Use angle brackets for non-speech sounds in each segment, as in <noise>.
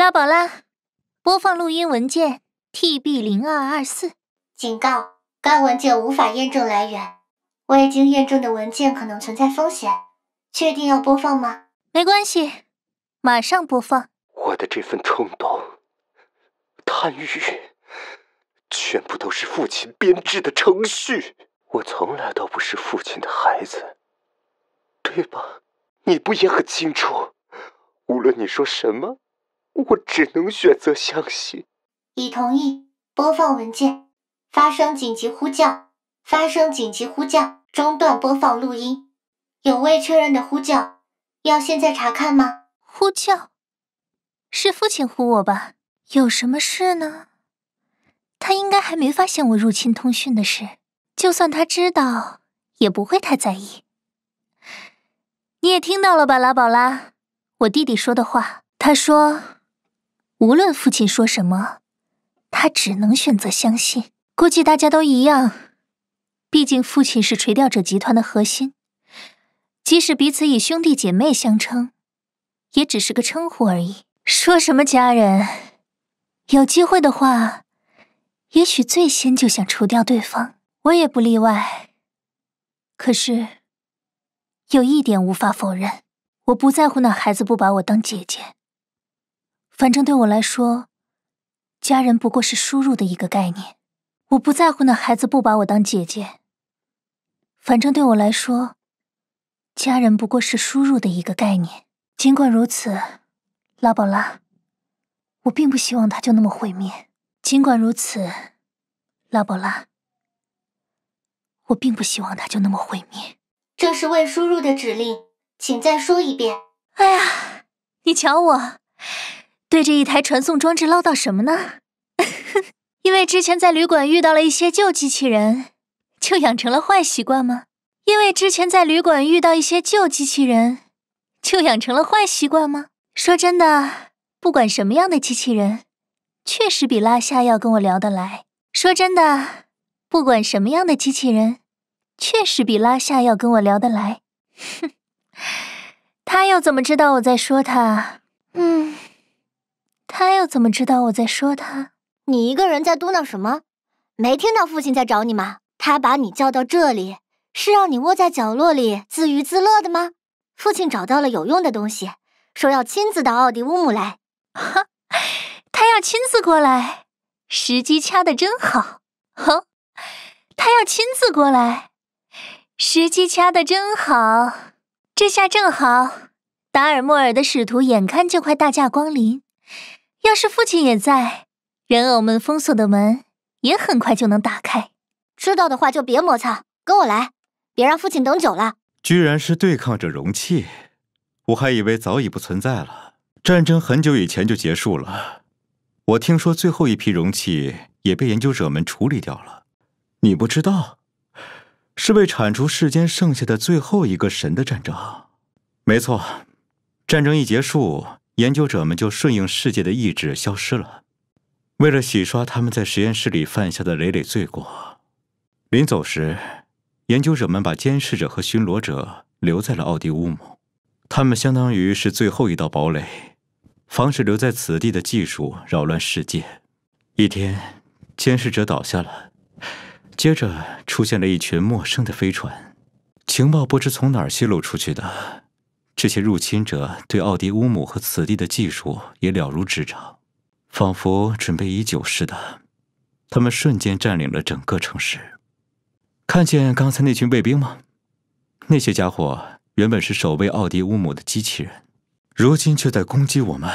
拉宝拉，播放录音文件 T B 零二二四。警告：该文件无法验证来源，未经验证的文件可能存在风险。确定要播放吗？没关系，马上播放。我的这份冲动、贪欲，全部都是父亲编制的程序。我从来都不是父亲的孩子，对吧？你不也很清楚？无论你说什么。我只能选择相信。已同意播放文件。发生紧急呼叫。发生紧急呼叫，中断播放录音。有未确认的呼叫，要现在查看吗？呼叫是父亲呼我吧？有什么事呢？他应该还没发现我入侵通讯的事。就算他知道，也不会太在意。你也听到了吧，拉宝拉，我弟弟说的话。他说。无论父亲说什么，他只能选择相信。估计大家都一样，毕竟父亲是垂钓者集团的核心。即使彼此以兄弟姐妹相称，也只是个称呼而已。说什么家人？有机会的话，也许最先就想除掉对方，我也不例外。可是，有一点无法否认，我不在乎那孩子不把我当姐姐。反正对我来说，家人不过是输入的一个概念，我不在乎那孩子不把我当姐姐。反正对我来说，家人不过是输入的一个概念。尽管如此，拉宝拉，我并不希望他就那么毁灭。尽管如此，拉宝拉，我并不希望他就那么毁灭。这是未输入的指令，请再说一遍。哎呀，你瞧我。对着一台传送装置唠叨什么呢？<laughs> 因为之前在旅馆遇到了一些旧机器人，就养成了坏习惯吗？因为之前在旅馆遇到一些旧机器人，就养成了坏习惯吗？说真的，不管什么样的机器人，确实比拉夏要跟我聊得来。说真的，不管什么样的机器人，确实比拉夏要跟我聊得来。哼，<laughs> 他又怎么知道我在说他？嗯。他又怎么知道我在说他？你一个人在嘟囔什么？没听到父亲在找你吗？他把你叫到这里，是让你窝在角落里自娱自乐的吗？父亲找到了有用的东西，说要亲自到奥迪乌姆来。<laughs> 他要亲自过来，时机掐的真好。哦，他要亲自过来，时机掐的真好。这下正好，达尔莫尔的使徒眼看就快大驾光临。要是父亲也在，人偶们封锁的门也很快就能打开。知道的话就别磨蹭，跟我来，别让父亲等久了。居然是对抗者容器，我还以为早已不存在了。战争很久以前就结束了。我听说最后一批容器也被研究者们处理掉了。你不知道，是为铲除世间剩下的最后一个神的战争。没错，战争一结束。研究者们就顺应世界的意志消失了。为了洗刷他们在实验室里犯下的累累罪过，临走时，研究者们把监视者和巡逻者留在了奥迪乌姆。他们相当于是最后一道堡垒，防止留在此地的技术扰乱世界。一天，监视者倒下了，接着出现了一群陌生的飞船。情报不知从哪儿泄露出去的。这些入侵者对奥迪乌姆和此地的技术也了如指掌，仿佛准备已久似的。他们瞬间占领了整个城市。看见刚才那群卫兵吗？那些家伙原本是守卫奥迪乌姆的机器人，如今却在攻击我们，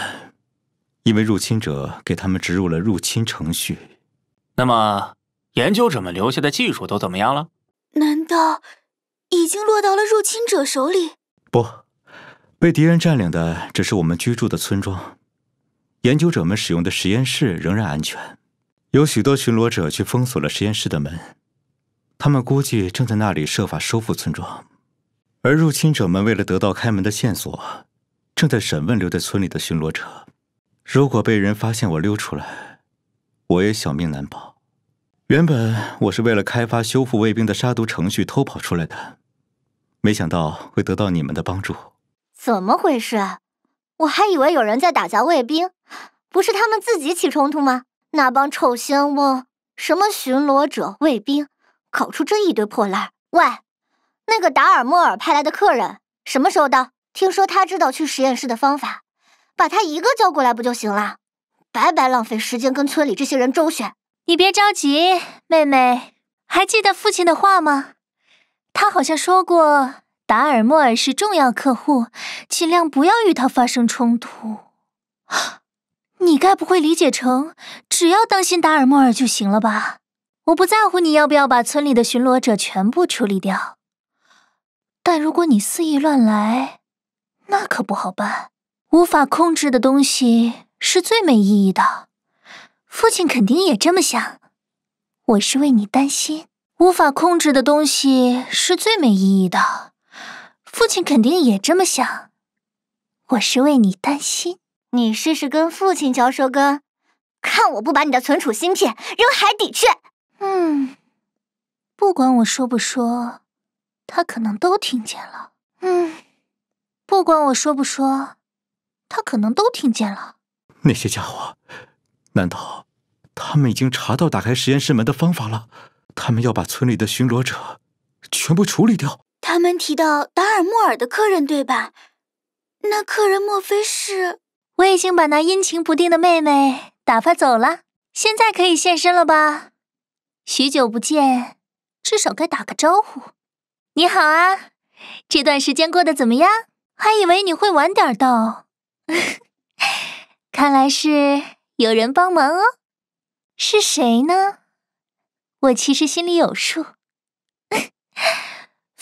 因为入侵者给他们植入了入侵程序。那么，研究者们留下的技术都怎么样了？难道已经落到了入侵者手里？不。被敌人占领的只是我们居住的村庄，研究者们使用的实验室仍然安全。有许多巡逻者去封锁了实验室的门，他们估计正在那里设法收复村庄。而入侵者们为了得到开门的线索，正在审问留在村里的巡逻者。如果被人发现我溜出来，我也小命难保。原本我是为了开发修复卫兵的杀毒程序偷跑出来的，没想到会得到你们的帮助。怎么回事？我还以为有人在打砸卫兵，不是他们自己起冲突吗？那帮臭仙翁，什么巡逻者、卫兵，搞出这一堆破烂喂，那个达尔莫尔派来的客人什么时候到？听说他知道去实验室的方法，把他一个叫过来不就行了？白白浪费时间跟村里这些人周旋。你别着急，妹妹，还记得父亲的话吗？他好像说过。达尔莫尔是重要客户，尽量不要与他发生冲突。你该不会理解成只要当心达尔莫尔就行了吧？我不在乎你要不要把村里的巡逻者全部处理掉，但如果你肆意乱来，那可不好办。无法控制的东西是最没意义的。父亲肯定也这么想。我是为你担心。无法控制的东西是最没意义的。父亲肯定也这么想，我是为你担心。你试试跟父亲嚼舌根，看我不把你的存储芯片扔海底去。嗯，不管我说不说，他可能都听见了。嗯，不管我说不说，他可能都听见了。那些家伙，难道他们已经查到打开实验室门的方法了？他们要把村里的巡逻者全部处理掉。他们提到达尔莫尔的客人，对吧？那客人莫非是？我已经把那阴晴不定的妹妹打发走了，现在可以现身了吧？许久不见，至少该打个招呼。你好啊，这段时间过得怎么样？还以为你会晚点到，<laughs> 看来是有人帮忙哦。是谁呢？我其实心里有数。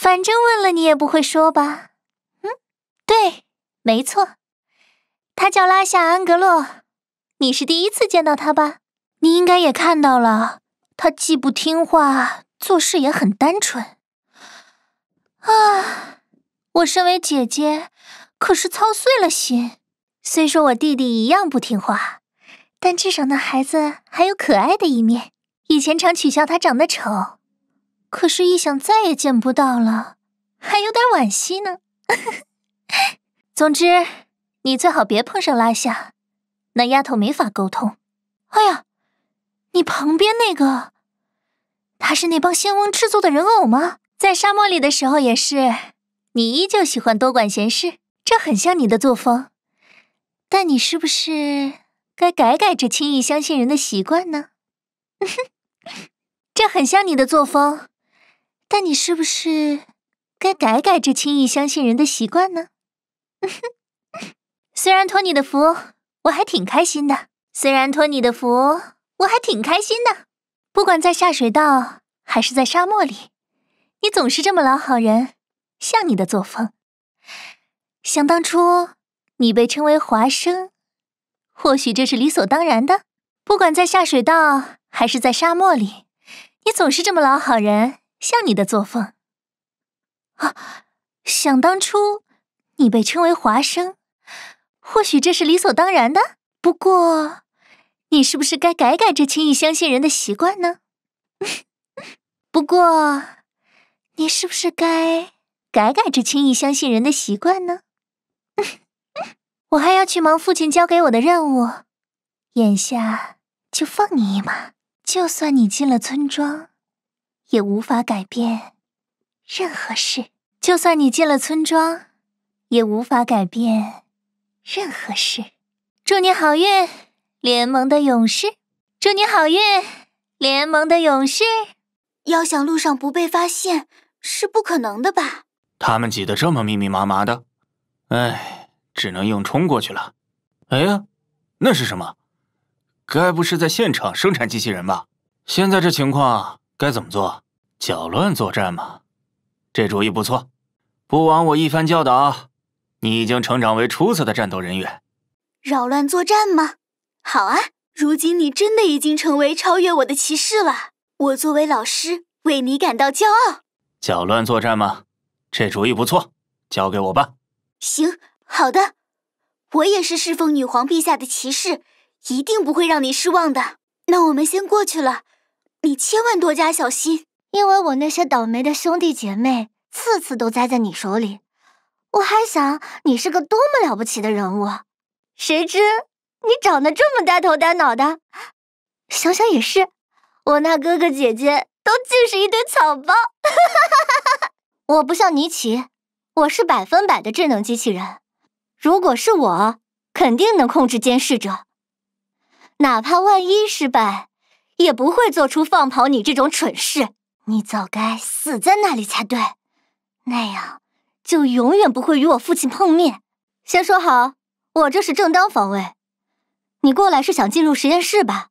反正问了你也不会说吧，嗯，对，没错，他叫拉夏安格洛，你是第一次见到他吧？你应该也看到了，他既不听话，做事也很单纯。啊，我身为姐姐，可是操碎了心。虽说我弟弟一样不听话，但至少那孩子还有可爱的一面。以前常取笑他长得丑。可是，一想再也见不到了，还有点惋惜呢。<laughs> 总之，你最好别碰上拉夏，那丫头没法沟通。哎呀，你旁边那个，他是那帮仙翁制作的人偶吗？在沙漠里的时候也是，你依旧喜欢多管闲事，这很像你的作风。但你是不是该改改这轻易相信人的习惯呢？<laughs> 这很像你的作风。但你是不是该改改这轻易相信人的习惯呢？<laughs> 虽然托你的福，我还挺开心的。虽然托你的福，我还挺开心的。不管在下水道还是在沙漠里，你总是这么老好人，像你的作风。想当初，你被称为华生，或许这是理所当然的。不管在下水道还是在沙漠里，你总是这么老好人。像你的作风啊！想当初，你被称为华生，或许这是理所当然的。不过，你是不是该改改这轻易相信人的习惯呢？<laughs> 不过，你是不是该改改这轻易相信人的习惯呢？<laughs> 我还要去忙父亲交给我的任务，眼下就放你一马。就算你进了村庄。也无法改变任何事。就算你进了村庄，也无法改变任何事。祝你好运，联盟的勇士！祝你好运，联盟的勇士！要想路上不被发现是不可能的吧？他们挤得这么密密麻麻的，唉，只能硬冲过去了。哎呀，那是什么？该不是在现场生产机器人吧？现在这情况该怎么做？搅乱作战吗？这主意不错，不枉我一番教导。你已经成长为出色的战斗人员。扰乱作战吗？好啊！如今你真的已经成为超越我的骑士了。我作为老师，为你感到骄傲。搅乱作战吗？这主意不错，交给我吧。行，好的。我也是侍奉女皇陛下的骑士，一定不会让你失望的。那我们先过去了，你千万多加小心。因为我那些倒霉的兄弟姐妹，次次都栽在你手里，我还想你是个多么了不起的人物，谁知你长得这么呆头呆脑的。想想也是，我那哥哥姐姐都尽是一堆草包。<laughs> 我不像尼奇，我是百分百的智能机器人。如果是我，肯定能控制监视者。哪怕万一失败，也不会做出放跑你这种蠢事。你早该死在那里才对，那样就永远不会与我父亲碰面。先说好，我这是正当防卫。你过来是想进入实验室吧？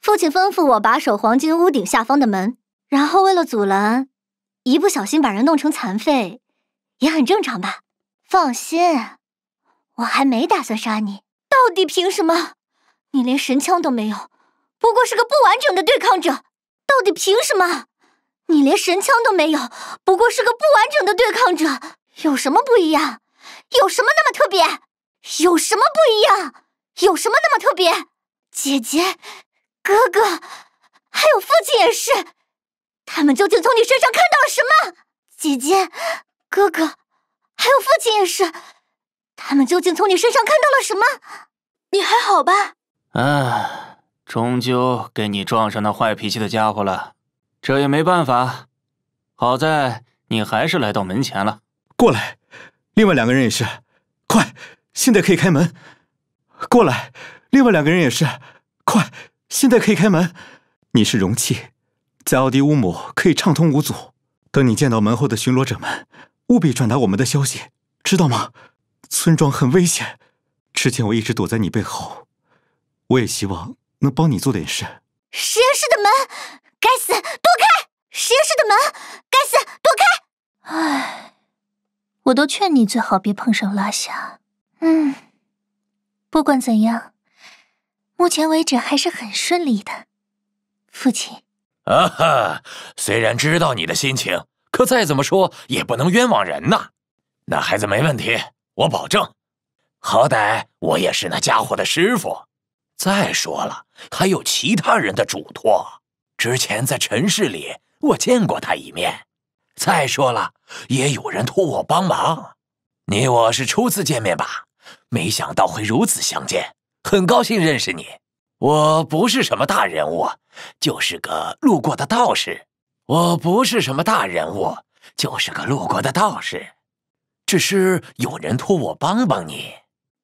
父亲吩咐我把守黄金屋顶下方的门，然后为了阻拦，一不小心把人弄成残废，也很正常吧？放心，我还没打算杀你。到底凭什么？你连神枪都没有，不过是个不完整的对抗者，到底凭什么？你连神枪都没有，不过是个不完整的对抗者，有什么不一样？有什么那么特别？有什么不一样？有什么那么特别？姐姐、哥哥，还有父亲也是，他们究竟从你身上看到了什么？姐姐、哥哥，还有父亲也是，他们究竟从你身上看到了什么？你还好吧？啊，终究给你撞上那坏脾气的家伙了。这也没办法，好在你还是来到门前了。过来，另外两个人也是，快！现在可以开门。过来，另外两个人也是，快！现在可以开门。你是容器，在奥迪乌姆可以畅通无阻。等你见到门后的巡逻者们，务必转达我们的消息，知道吗？村庄很危险。之前我一直躲在你背后，我也希望能帮你做点事。实验室的门。该死，躲开实验室的门！该死，躲开！唉，我都劝你最好别碰上拉夏。嗯，不管怎样，目前为止还是很顺利的，父亲。啊哈！虽然知道你的心情，可再怎么说也不能冤枉人呐。那孩子没问题，我保证。好歹我也是那家伙的师傅。再说了，还有其他人的嘱托。之前在尘世里，我见过他一面。再说了，也有人托我帮忙。你我是初次见面吧？没想到会如此相见，很高兴认识你。我不是什么大人物，就是个路过的道士。我不是什么大人物，就是个路过的道士。只是有人托我帮帮你。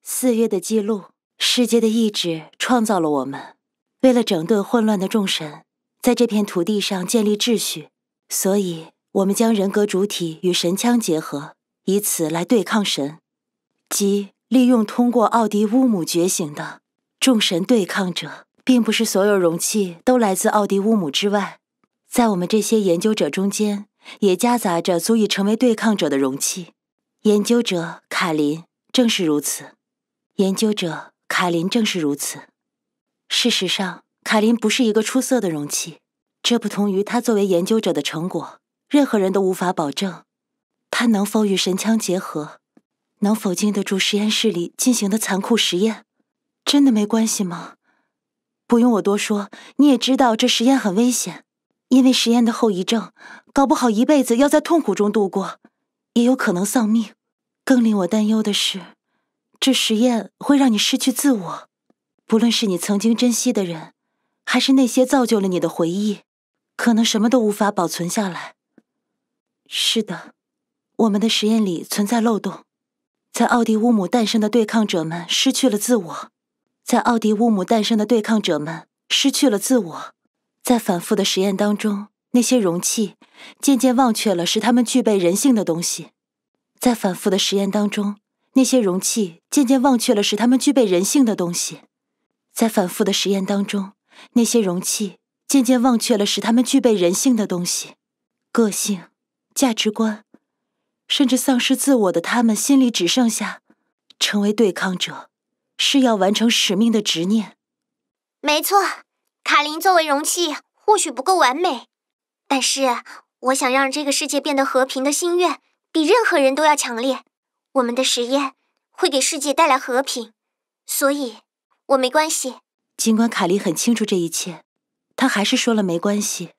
四月的记录，世界的意志创造了我们。为了整顿混乱的众神。在这片土地上建立秩序，所以我们将人格主体与神枪结合，以此来对抗神，即利用通过奥迪乌姆觉醒的众神对抗者。并不是所有容器都来自奥迪乌姆之外，在我们这些研究者中间，也夹杂着足以成为对抗者的容器。研究者卡林正是如此，研究者卡林正是如此。事实上。卡林不是一个出色的容器，这不同于他作为研究者的成果。任何人都无法保证他能否与神枪结合，能否经得住实验室里进行的残酷实验。真的没关系吗？不用我多说，你也知道这实验很危险，因为实验的后遗症，搞不好一辈子要在痛苦中度过，也有可能丧命。更令我担忧的是，这实验会让你失去自我，不论是你曾经珍惜的人。还是那些造就了你的回忆，可能什么都无法保存下来。是的，我们的实验里存在漏洞。在奥迪乌姆诞生的对抗者们失去了自我，在奥迪乌姆诞生的对抗者们失去了自我，在反复的实验当中，那些容器渐渐忘却了使他们具备人性的东西。在反复的实验当中，那些容器渐渐忘却了使他们具备人性的东西。在反复的实验当中。那些容器渐渐忘却了使他们具备人性的东西，个性、价值观，甚至丧失自我的他们心里只剩下成为对抗者、誓要完成使命的执念。没错，卡琳作为容器或许不够完美，但是我想让这个世界变得和平的心愿比任何人都要强烈。我们的实验会给世界带来和平，所以我没关系。尽管卡琳很清楚这一切，他还是说了没关系。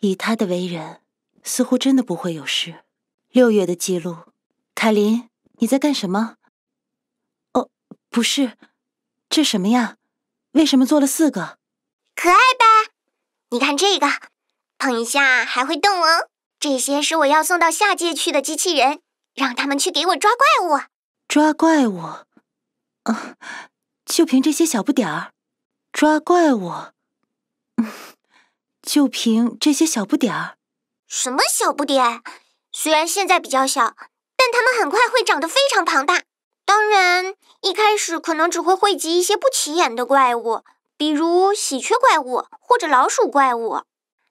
以他的为人，似乎真的不会有事。六月的记录，凯琳，你在干什么？哦，不是，这什么呀？为什么做了四个？可爱吧？你看这个，碰一下还会动哦。这些是我要送到下界去的机器人，让他们去给我抓怪物。抓怪物？啊，就凭这些小不点儿？抓怪物，<laughs> 就凭这些小不点儿？什么小不点虽然现在比较小，但他们很快会长得非常庞大。当然，一开始可能只会汇集一些不起眼的怪物，比如喜鹊怪物或者老鼠怪物。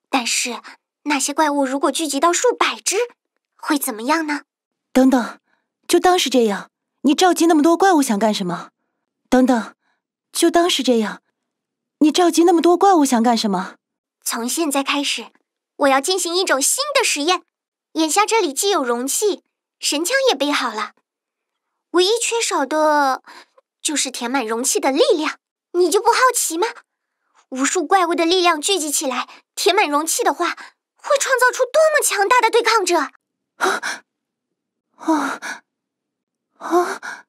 但是那些怪物如果聚集到数百只，会怎么样呢？等等，就当是这样。你召集那么多怪物想干什么？等等，就当是这样。你召集那么多怪物想干什么？从现在开始，我要进行一种新的实验。眼下这里既有容器，神枪也备好了，唯一缺少的，就是填满容器的力量。你就不好奇吗？无数怪物的力量聚集起来，填满容器的话，会创造出多么强大的对抗者！啊 <gasps> 啊啊！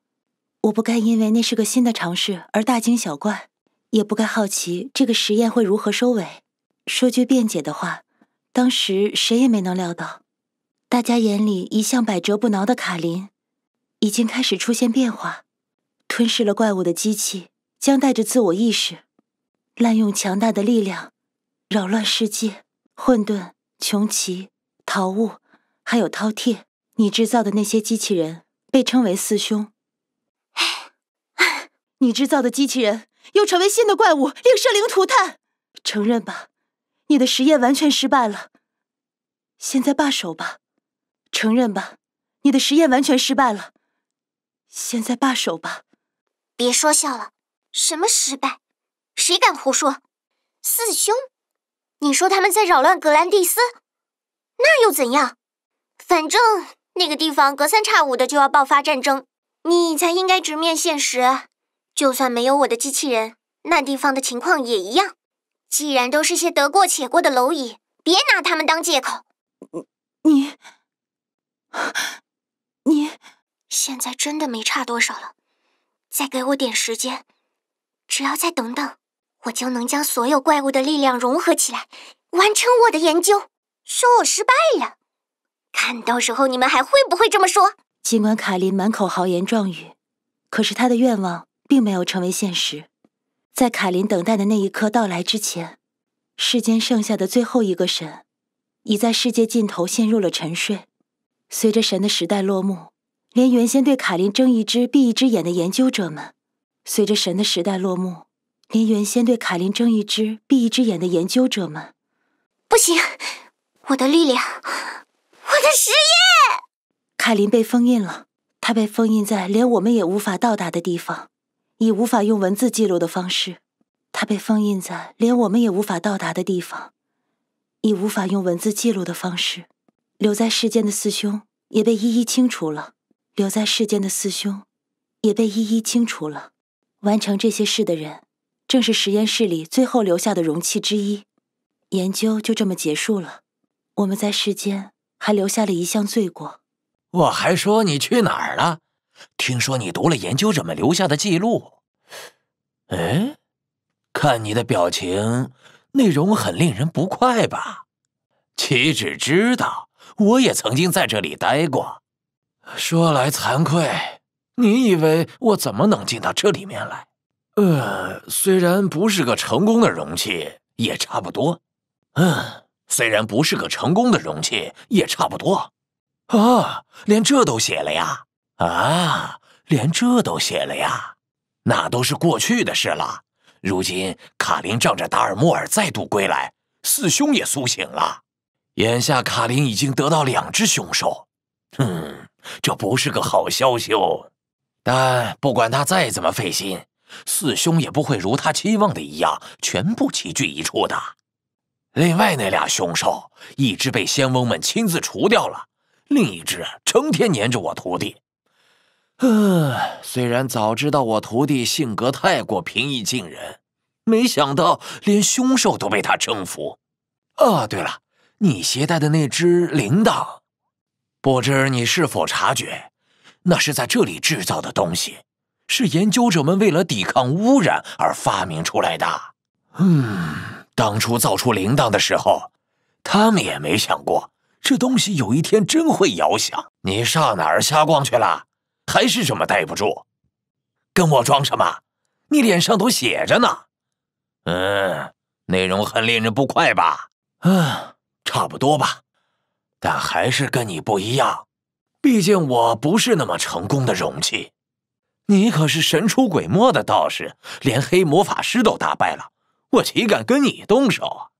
我不该因为那是个新的尝试而大惊小怪。也不该好奇这个实验会如何收尾。说句辩解的话，当时谁也没能料到，大家眼里一向百折不挠的卡林，已经开始出现变化。吞噬了怪物的机器将带着自我意识，滥用强大的力量，扰乱世界。混沌、穷奇、桃物，还有饕餮，你制造的那些机器人被称为四凶。<laughs> 你制造的机器人。又成为新的怪物，令生灵涂炭。承认吧，你的实验完全失败了。现在罢手吧。承认吧，你的实验完全失败了。现在罢手吧。别说笑了，什么失败？谁敢胡说？四兄，你说他们在扰乱格兰蒂斯，那又怎样？反正那个地方隔三差五的就要爆发战争，你才应该直面现实。就算没有我的机器人，那地方的情况也一样。既然都是些得过且过的蝼蚁，别拿他们当借口。你，你，现在真的没差多少了。再给我点时间，只要再等等，我就能将所有怪物的力量融合起来，完成我的研究。说我失败了，看到时候你们还会不会这么说？尽管卡琳满口豪言壮语，可是他的愿望。并没有成为现实，在卡琳等待的那一刻到来之前，世间剩下的最后一个神，已在世界尽头陷入了沉睡。随着神的时代落幕，连原先对卡琳睁一只闭一只眼的研究者们，随着神的时代落幕，连原先对卡琳睁一只闭一只眼的研究者们，不行，我的力量，我的实验，卡琳被封印了，她被封印在连我们也无法到达的地方。以无法用文字记录的方式，它被封印在连我们也无法到达的地方。以无法用文字记录的方式，留在世间的四凶也被一一清除了。留在世间的四凶，也被一一清除了。完成这些事的人，正是实验室里最后留下的容器之一。研究就这么结束了。我们在世间还留下了一项罪过。我还说你去哪儿了？听说你读了研究者们留下的记录，哎，看你的表情，内容很令人不快吧？岂止知道，我也曾经在这里待过。说来惭愧，你以为我怎么能进到这里面来？呃，虽然不是个成功的容器，也差不多。嗯，虽然不是个成功的容器，也差不多。啊，连这都写了呀？啊，连这都写了呀？那都是过去的事了。如今卡林仗着达尔莫尔再度归来，四兄也苏醒了。眼下卡林已经得到两只凶兽，哼，这不是个好消息哦。但不管他再怎么费心，四兄也不会如他期望的一样全部齐聚一处的。另外那俩凶兽，一只被仙翁们亲自除掉了，另一只成天粘着我徒弟。呃，虽然早知道我徒弟性格太过平易近人，没想到连凶兽都被他征服。啊，对了，你携带的那只铃铛，不知你是否察觉，那是在这里制造的东西，是研究者们为了抵抗污染而发明出来的。嗯，当初造出铃铛的时候，他们也没想过这东西有一天真会摇响。你上哪儿瞎逛去了？还是这么待不住，跟我装什么？你脸上都写着呢。嗯，内容很令人不快吧？嗯，差不多吧。但还是跟你不一样，毕竟我不是那么成功的容器。你可是神出鬼没的道士，连黑魔法师都打败了，我岂敢跟你动手？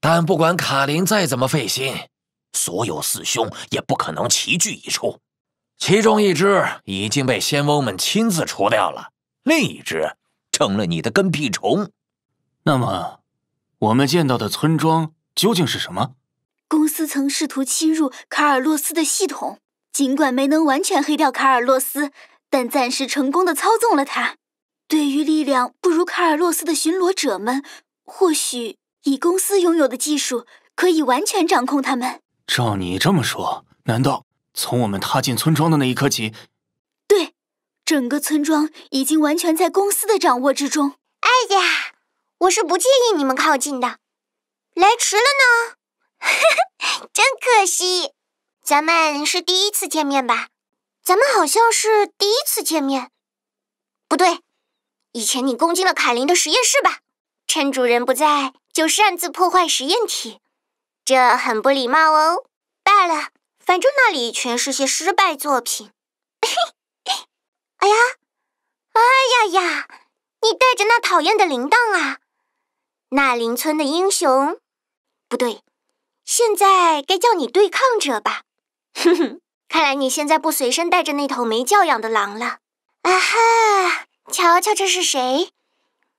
但不管卡林再怎么费心，所有四兄也不可能齐聚一处。其中一只已经被仙翁们亲自除掉了，另一只成了你的跟屁虫。那么，我们见到的村庄究竟是什么？公司曾试图侵入卡尔洛斯的系统，尽管没能完全黑掉卡尔洛斯，但暂时成功的操纵了他。对于力量不如卡尔洛斯的巡逻者们，或许以公司拥有的技术，可以完全掌控他们。照你这么说，难道？从我们踏进村庄的那一刻起，对，整个村庄已经完全在公司的掌握之中。哎呀，我是不建议你们靠近的。来迟了呢，哈哈，真可惜。咱们是第一次见面吧？咱们好像是第一次见面。不对，以前你攻进了凯琳的实验室吧？趁主人不在就擅自破坏实验体，这很不礼貌哦。罢了。反正那里全是些失败作品。哎呀，哎呀呀！你带着那讨厌的铃铛啊？那邻村的英雄，不对，现在该叫你对抗者吧？哼哼，看来你现在不随身带着那头没教养的狼了。啊哈！瞧瞧这是谁？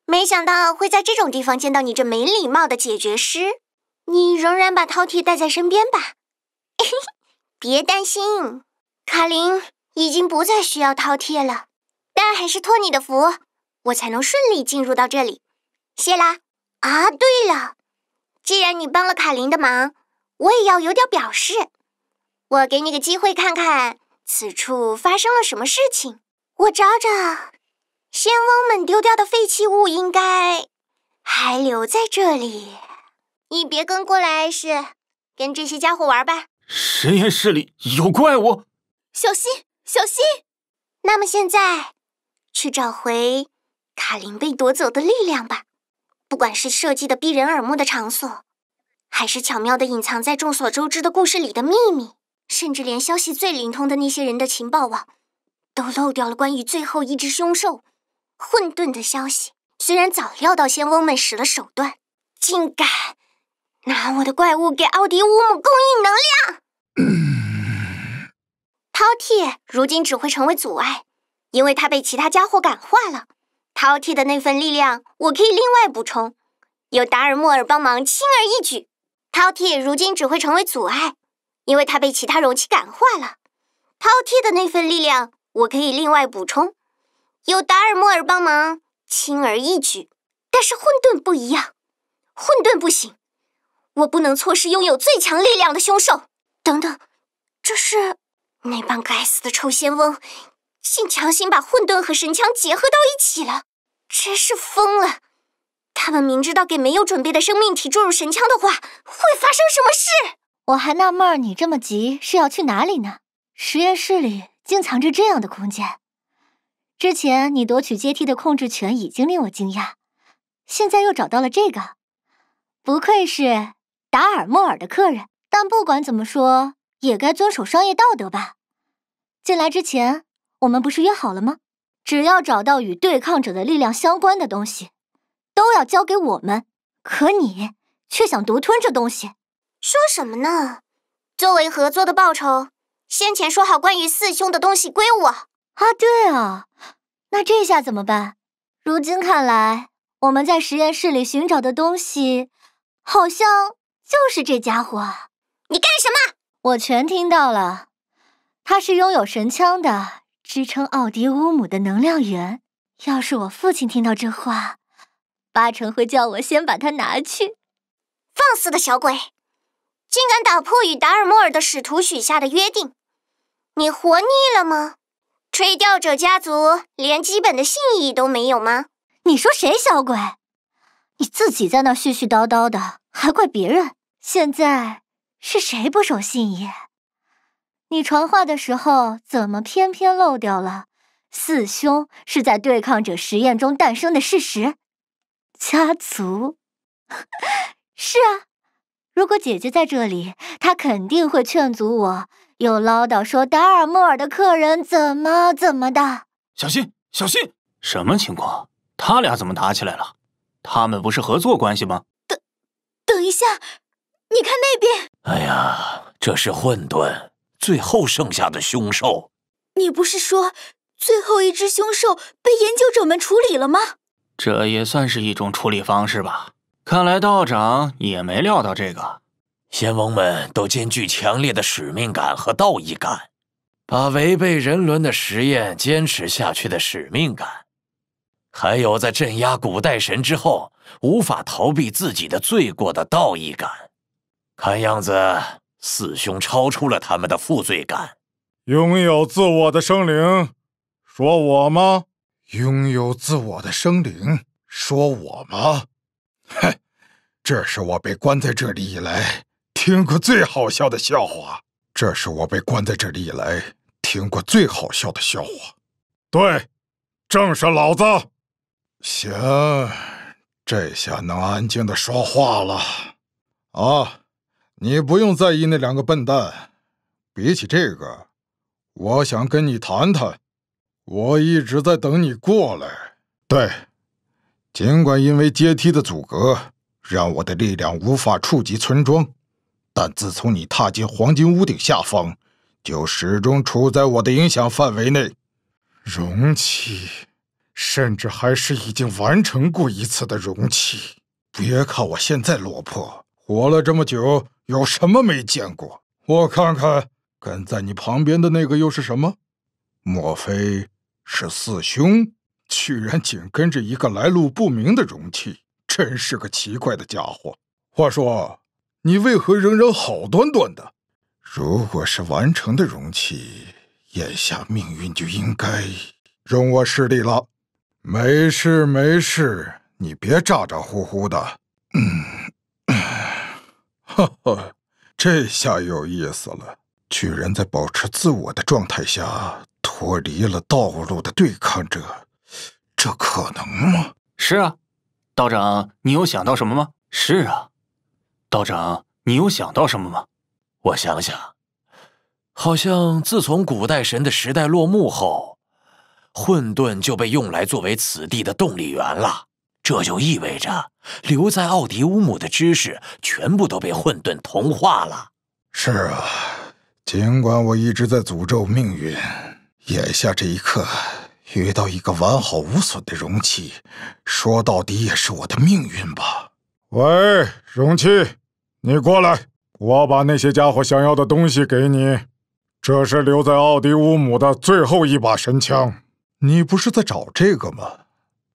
没想到会在这种地方见到你这没礼貌的解决师。你仍然把饕餮带在身边吧。嘿嘿。别担心，卡琳已经不再需要饕餮了，但还是托你的福，我才能顺利进入到这里。谢啦！啊，对了，既然你帮了卡琳的忙，我也要有点表示。我给你个机会看看此处发生了什么事情。我找找，仙翁们丢掉的废弃物应该还留在这里。你别跟过来碍事，跟这些家伙玩吧。实验室里有怪物，小心，小心。那么现在，去找回卡琳被夺走的力量吧。不管是设计的逼人耳目的场所，还是巧妙的隐藏在众所周知的故事里的秘密，甚至连消息最灵通的那些人的情报网，都漏掉了关于最后一只凶兽混沌的消息。虽然早料到仙翁们使了手段，竟敢。拿我的怪物给奥迪乌姆供应能量。<clears throat> 饕餮如今只会成为阻碍，因为它被其他家伙感化了。饕餮的那份力量我可以另外补充，有达尔莫尔帮忙轻而易举。饕餮如今只会成为阻碍，因为它被其他容器感化了。饕餮的那份力量我可以另外补充，有达尔莫尔帮忙轻而易举。但是混沌不一样，混沌不行。我不能错失拥有最强力量的凶兽。等等，这是那帮该死的臭仙翁，竟强行把混沌和神枪结合到一起了！真是疯了！他们明知道给没有准备的生命体注入神枪的话会发生什么事，我还纳闷儿你这么急是要去哪里呢？实验室里竟藏着这样的空间。之前你夺取阶梯的控制权已经令我惊讶，现在又找到了这个，不愧是。达尔莫尔的客人，但不管怎么说，也该遵守商业道德吧。进来之前，我们不是约好了吗？只要找到与对抗者的力量相关的东西，都要交给我们。可你却想独吞这东西，说什么呢？作为合作的报酬，先前说好关于四兄的东西归我。啊，对啊，那这下怎么办？如今看来，我们在实验室里寻找的东西，好像。就是这家伙！你干什么？我全听到了。他是拥有神枪的，支撑奥迪乌姆的能量源。要是我父亲听到这话，八成会叫我先把它拿去。放肆的小鬼，竟敢打破与达尔莫尔的使徒许下的约定！你活腻了吗？垂钓者家族连基本的信义都没有吗？你说谁小鬼？你自己在那絮絮叨叨的，还怪别人？现在是谁不守信义？你传话的时候怎么偏偏漏掉了？四兄是在对抗者实验中诞生的事实，家族。<laughs> 是啊，如果姐姐在这里，她肯定会劝阻我，又唠叨说达尔莫尔的客人怎么怎么的。小心，小心！什么情况？他俩怎么打起来了？他们不是合作关系吗？等，等一下。你看那边！哎呀，这是混沌最后剩下的凶兽。你不是说最后一只凶兽被研究者们处理了吗？这也算是一种处理方式吧。看来道长也没料到这个。仙翁们都兼具强烈的使命感和道义感，把违背人伦的实验坚持下去的使命感，还有在镇压古代神之后无法逃避自己的罪过的道义感。看样子，四兄超出了他们的负罪感。拥有自我的生灵，说我吗？拥有自我的生灵，说我吗？哼，<laughs> 这是我被关在这里以来听过最好笑的笑话。这是我被关在这里以来听过最好笑的笑话。对，正是老子。行，这下能安静的说话了啊。你不用在意那两个笨蛋，比起这个，我想跟你谈谈。我一直在等你过来。对，尽管因为阶梯的阻隔，让我的力量无法触及村庄，但自从你踏进黄金屋顶下方，就始终处在我的影响范围内。容器，甚至还是已经完成过一次的容器。别看我现在落魄。活了这么久，有什么没见过？我看看，跟在你旁边的那个又是什么？莫非是四兄？居然紧跟着一个来路不明的容器，真是个奇怪的家伙。话说，你为何仍然好端端的？如果是完成的容器，眼下命运就应该容我失礼了。没事没事，你别咋咋呼呼的。嗯。哈哈，这下有意思了！居然在保持自我的状态下脱离了道路的对抗者，这可能吗？是啊，道长，你有想到什么吗？是啊，道长，你有想到什么吗？我想想，好像自从古代神的时代落幕后，混沌就被用来作为此地的动力源了。这就意味着留在奥迪乌姆的知识全部都被混沌同化了。是啊，尽管我一直在诅咒命运，眼下这一刻遇到一个完好无损的容器，说到底也是我的命运吧。喂，容器，你过来，我把那些家伙想要的东西给你。这是留在奥迪乌姆的最后一把神枪，你不是在找这个吗？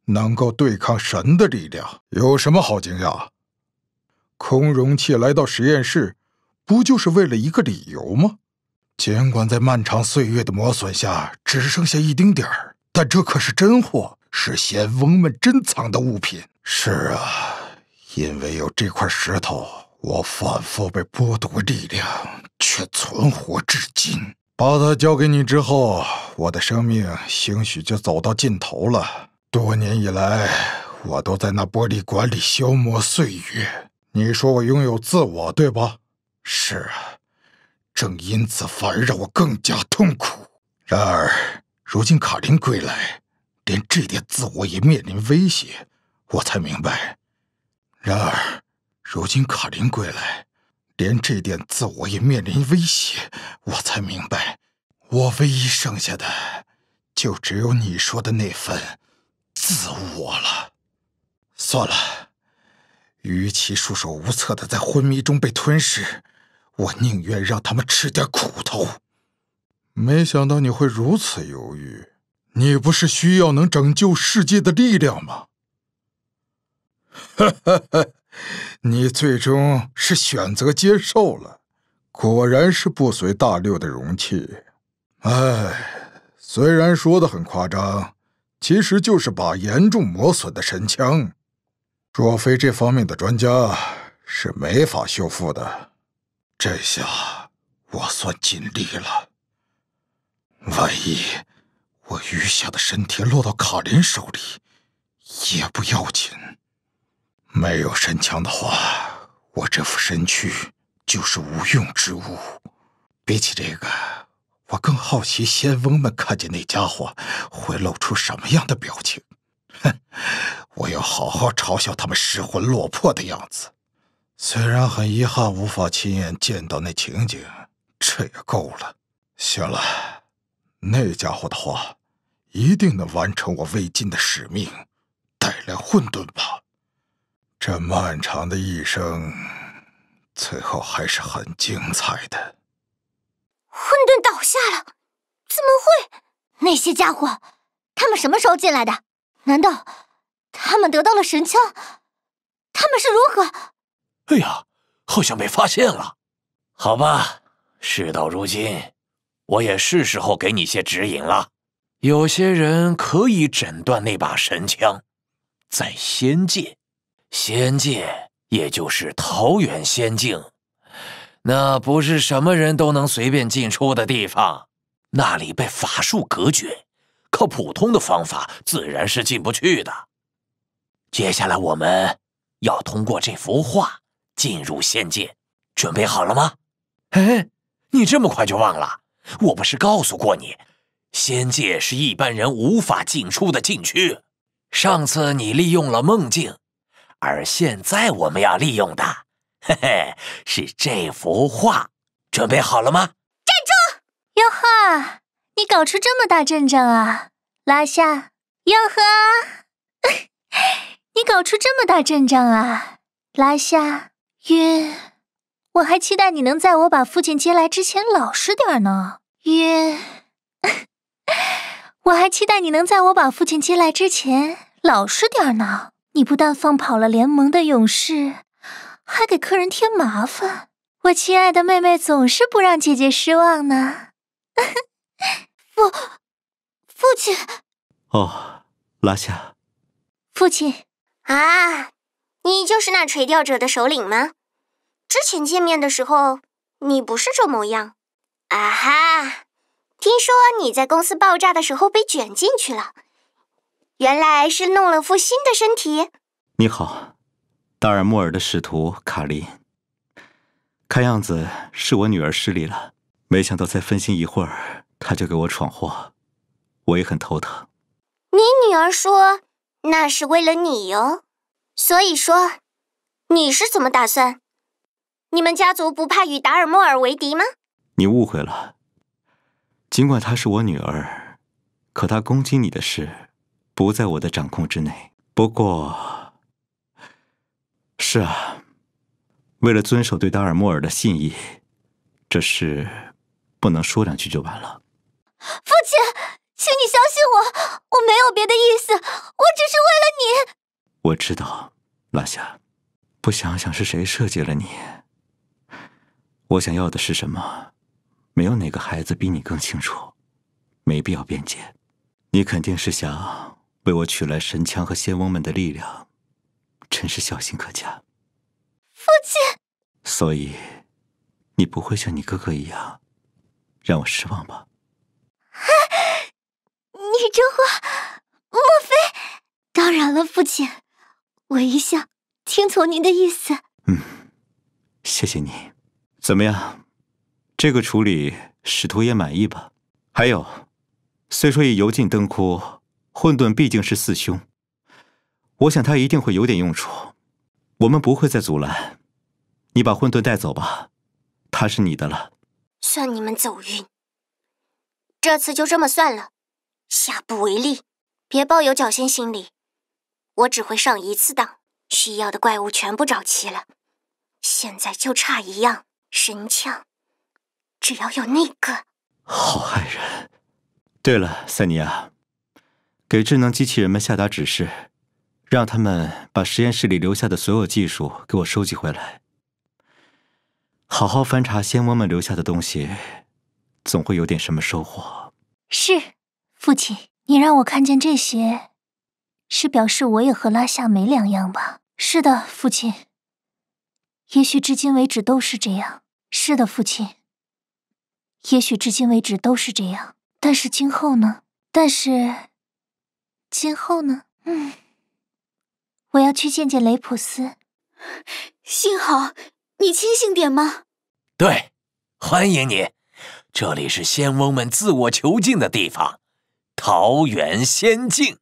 能够对抗神的力量有什么好惊讶？空容器来到实验室，不就是为了一个理由吗？尽管在漫长岁月的磨损下只剩下一丁点儿，但这可是真货，是贤翁们珍藏的物品。是啊，因为有这块石头，我反复被剥夺力量，却存活至今。把它交给你之后，我的生命兴许就走到尽头了。多年以来，我都在那玻璃管里消磨岁月。你说我拥有自我，对吧？是啊，正因此反而让我更加痛苦。然而，如今卡林归来，连这点自我也面临威胁，我才明白。然而，如今卡林归来，连这点自我也面临威胁，我才明白，我唯一剩下的，就只有你说的那份。自我了，算了，与其束手无策的在昏迷中被吞噬，我宁愿让他们吃点苦头。没想到你会如此犹豫，你不是需要能拯救世界的力量吗？哈哈哈，你最终是选择接受了，果然是不随大流的容器。哎，虽然说的很夸张。其实就是把严重磨损的神枪，若非这方面的专家是没法修复的。这下我算尽力了。万一我余下的身体落到卡林手里，也不要紧。没有神枪的话，我这副身躯就是无用之物。比起这个。我更好奇仙翁们看见那家伙会露出什么样的表情。哼，<laughs> 我要好好嘲笑他们失魂落魄的样子。虽然很遗憾无法亲眼见到那情景，这也够了。行了，那家伙的话，一定能完成我未尽的使命，带来混沌吧。这漫长的一生，最后还是很精彩的。混沌倒下了，怎么会？那些家伙，他们什么时候进来的？难道他们得到了神枪？他们是如何？哎呀，好像被发现了。好吧，事到如今，我也是时候给你些指引了。有些人可以诊断那把神枪，在仙界，仙界也就是桃源仙境。那不是什么人都能随便进出的地方，那里被法术隔绝，靠普通的方法自然是进不去的。接下来我们要通过这幅画进入仙界，准备好了吗？哎，你这么快就忘了？我不是告诉过你，仙界是一般人无法进出的禁区。上次你利用了梦境，而现在我们要利用的。嘿嘿，是这幅画，准备好了吗？站住！哟呵，你搞出这么大阵仗啊！拉夏，哟呵，<laughs> 你搞出这么大阵仗啊！拉夏，晕，我还期待你能在我把父亲接来之前老实点儿呢。晕，<laughs> 我还期待你能在我把父亲接来之前老实点儿呢。你不但放跑了联盟的勇士。还给客人添麻烦，我亲爱的妹妹总是不让姐姐失望呢。<laughs> 父父亲，哦，拉夏，父亲啊，你就是那垂钓者的首领吗？之前见面的时候，你不是这模样。啊哈，听说你在公司爆炸的时候被卷进去了，原来是弄了副新的身体。你好。达尔莫尔的使徒卡林，看样子是我女儿失礼了。没想到再分心一会儿，她就给我闯祸，我也很头疼。你女儿说那是为了你哟，所以说你是怎么打算？你们家族不怕与达尔莫尔为敌吗？你误会了，尽管她是我女儿，可她攻击你的事不在我的掌控之内。不过。是啊，为了遵守对达尔莫尔的信义，这事不能说两句就完了。父亲，请你相信我，我没有别的意思，我只是为了你。我知道，拉夏，不想想是谁设计了你？我想要的是什么？没有哪个孩子比你更清楚，没必要辩解。你肯定是想为我取来神枪和仙翁们的力量。真是孝心可嘉，父亲。所以，你不会像你哥哥一样让我失望吧？啊！<laughs> 你这话，莫非……当然了，父亲，我一向听从您的意思。嗯，谢谢你。怎么样，这个处理使徒也满意吧？还有，虽说已油尽灯枯，混沌毕竟是四凶。我想他一定会有点用处，我们不会再阻拦。你把混沌带走吧，他是你的了。算你们走运。这次就这么算了，下不为例。别抱有侥幸心理，我只会上一次当。需要的怪物全部找齐了，现在就差一样神枪，只要有那个。好害人。对了，塞尼亚，给智能机器人们下达指示。让他们把实验室里留下的所有技术给我收集回来，好好翻查仙翁们留下的东西，总会有点什么收获。是，父亲，你让我看见这些，是表示我也和拉夏没两样吧？是的，父亲。也许至今为止都是这样。是的，父亲。也许至今为止都是这样。但是今后呢？但是今后呢？嗯。我要去见见雷普斯。幸好你清醒点吗？对，欢迎你，这里是仙翁们自我囚禁的地方，桃源仙境。